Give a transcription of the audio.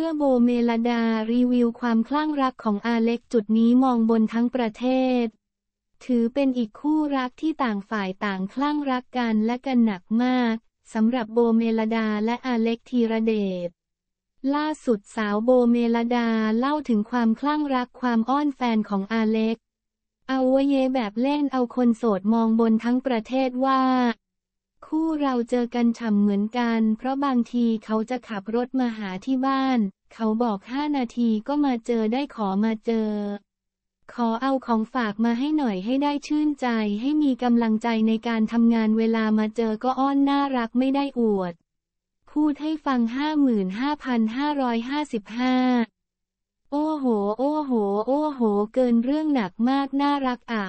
มื่อโบเมลดารีวิวความคลั่งรักของอาเล็กจุดนี้มองบนทั้งประเทศ ถือเป็นอีกคู่รักที่ต่างฝ่ายต่างคลั่งรักกันและกันหนักมากสำหรับโบเมลดาและอาเล็กธีระเดชล่าสุดสาวโบเมลดาเล่าถึงความคลั่งรักความอ้อนแฟนของอาเล็กเอาวเยแบบเล่นเอาคนโสดมองบนทั้งประเทศว่าคู่เราเจอกันฉ่ำเหมือนกัน เพราะบางทีเขาจะขับรถมาหาที่บ้าน เขาบอกห้านาทีก็มาเจอได้ขอมาเจอ ขอเอาของฝากมาให้หน่อยให้ได้ชื่นใจให้มีกำลังใจในการทำงานเวลามาเจอก็อ้อนน่ารักไม่ได้อวด พูดให้ฟัง 55,555โอ้โหโอ้โหโอ้โห เกินเรื่องหนักมากน่ารักอ่ะ